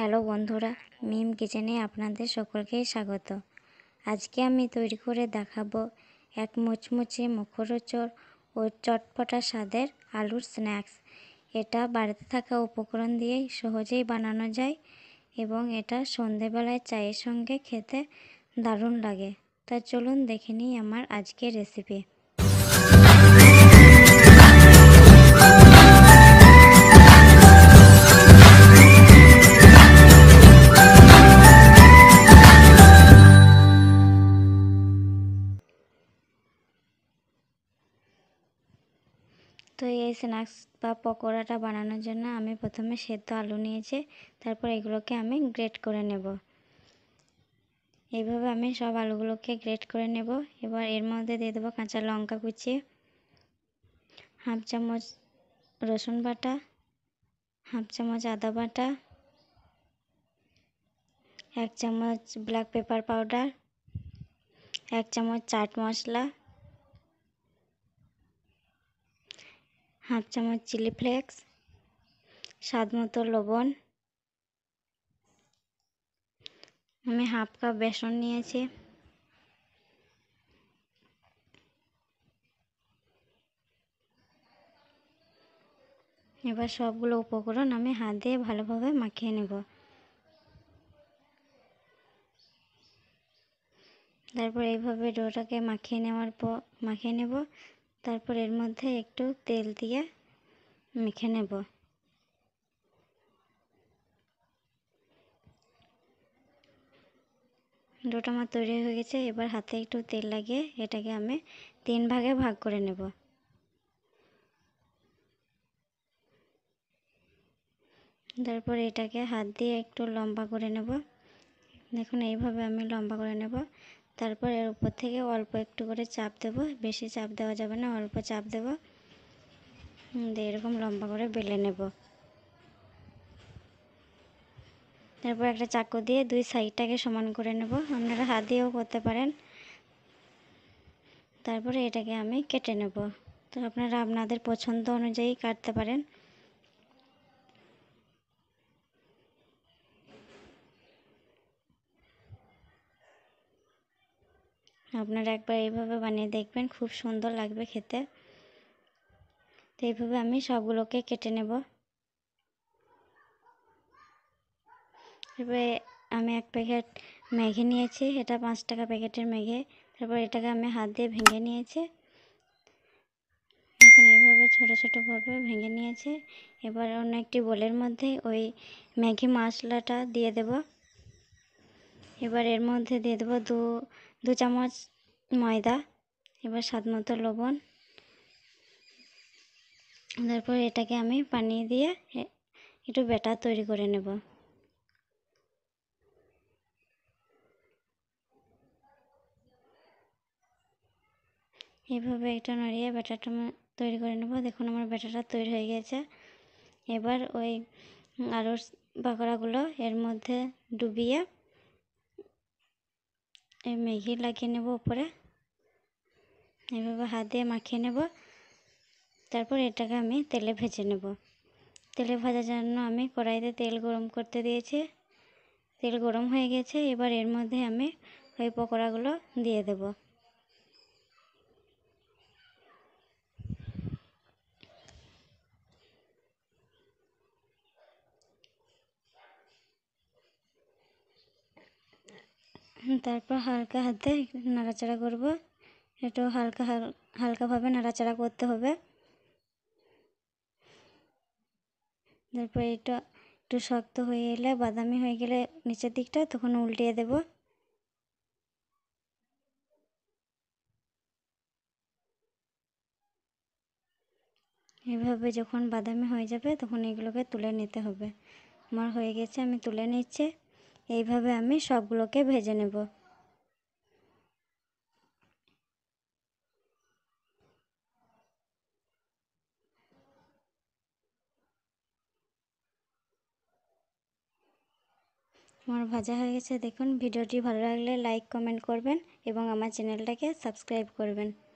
hello বন্ধুরা মিম কিচেনে আপনাদের সকলকেই স্বাগত আজকে আমি তৈরি করে দেখাবো এক মুচমুচে মুখরোচর ও চটপটা স্বাদের আলুর স্ন্যাক্স এটা বাড়িতে থাকা উপকরণ দিয়েই সহজেই বানানো যায় এবং এটা সন্ধেবেলায় চায়ের সঙ্গে খেতে দারুণ লাগে তা চলুন দেখে নিই আমার আজকের রেসিপি তো এই স্ন্যাক্স বা পকোড়াটা বানানোর জন্য আমি প্রথমে সেদ্ধ আলু নিয়েছি তারপর এগুলোকে আমি গ্রেট করে নেব এইভাবে আমি সব আলুগুলোকে গ্রেট করে নেব এবার এর মধ্যে দিয়ে দেবো কাঁচা লঙ্কা কুচি হাফ চামচ রসুন বাটা হাফ চামচ আদা বাটা এক চামচ ব্ল্যাক পেপার পাউডার এক চামচ চাট মশলা হাফ চামচ চিলি ফ্লেক্স স্বাদ মতো লবণ আমি হাফ কাপ বেসন নিয়েছি এবার সবগুলো উপকরণ আমি হাত দিয়ে ভালোভাবে মাখিয়ে নেব তারপর এইভাবে ডোটাকে মাখিয়ে নেওয়ার পর মাখিয়ে নেব তারপর এর মধ্যে একটু তেল দিয়ে মেখে নেব ডোটা আমার তৈরি হয়ে গেছে এবার হাতে একটু তেল লাগিয়ে এটাকে আমি তিন ভাগে ভাগ করে নেব তারপর এটাকে হাত দিয়ে একটু লম্বা করে নেব দেখুন এইভাবে আমি লম্বা করে নেব তারপর এর উপর থেকে অল্প একটু করে চাপ দেবো বেশি চাপ দেওয়া যাবে না অল্প চাপ দেবো দিয়ে এরকম লম্বা করে বেলে নেব তারপর একটা চাকু দিয়ে দুই সাইডটাকে সমান করে নেব আপনারা হাত দিয়েও করতে পারেন তারপরে এটাকে আমি কেটে নেব তো আপনারা আপনাদের পছন্দ অনুযায়ী কাটতে পারেন আপনারা একবার এইভাবে বানিয়ে দেখবেন খুব সুন্দর লাগবে খেতে তো এইভাবে আমি সবগুলোকে কেটে নেব এবারে আমি এক প্যাকেট ম্যাগি নিয়েছি এটা পাঁচ টাকা প্যাকেটের ম্যাগি তারপর এটাকে আমি হাত দিয়ে ভেঙে নিয়েছি এখন এইভাবে ছোটো ছোটোভাবে ভেঙে নিয়েছি এবার অন্য একটি বোলের মধ্যে ওই ম্যাগি মশলাটা দিয়ে দেব এবার এর মধ্যে দিয়ে দেবো দু দু চামচ ময়দা এবার স্বাদ মতো লবণ তারপর এটাকে আমি পানি দিয়ে একটু ব্যাটার তৈরি করে নেব এইভাবে একটু নড়িয়ে ব্যাটারটা তৈরি করে নেব দেখুন আমার ব্যাটারটা তৈরি হয়ে গেছে এবার ওই আলুর পাকোড়াগুলো এর মধ্যে ডুবিয়ে এই ম্যাগি লাগিয়ে নেব উপরে এভাবে হাত দিয়ে মাখিয়ে নেব তারপর এটাকে আমি তেলে ভেজে নেব তেলে ভাজার জন্য আমি কড়াইতে তেল গরম করতে দিয়েছি তেল গরম হয়ে গেছে এবার এর মধ্যে আমি ওই পকোড়াগুলো দিয়ে দেব তারপর হালকা হাতে নাড়াচাড়া করব একটু হালকা হালকাভাবে নাড়াচাড়া করতে হবে তারপর এটা একটু শক্ত হয়ে এলে বাদামি হয়ে গেলে নিচের দিকটা তখন উল্টিয়ে দেব এভাবে যখন বাদামি হয়ে যাবে তখন এগুলোকে তুলে নিতে হবে আমার হয়ে গেছে আমি তুলে নিচ্ছি এইভাবে আমি সবগুলোকে ভেজে নেব আমার ভাজা হয়ে গেছে দেখুন ভিডিওটি ভালো লাগলে লাইক কমেন্ট করবেন এবং আমার চ্যানেলটাকে সাবস্ক্রাইব করবেন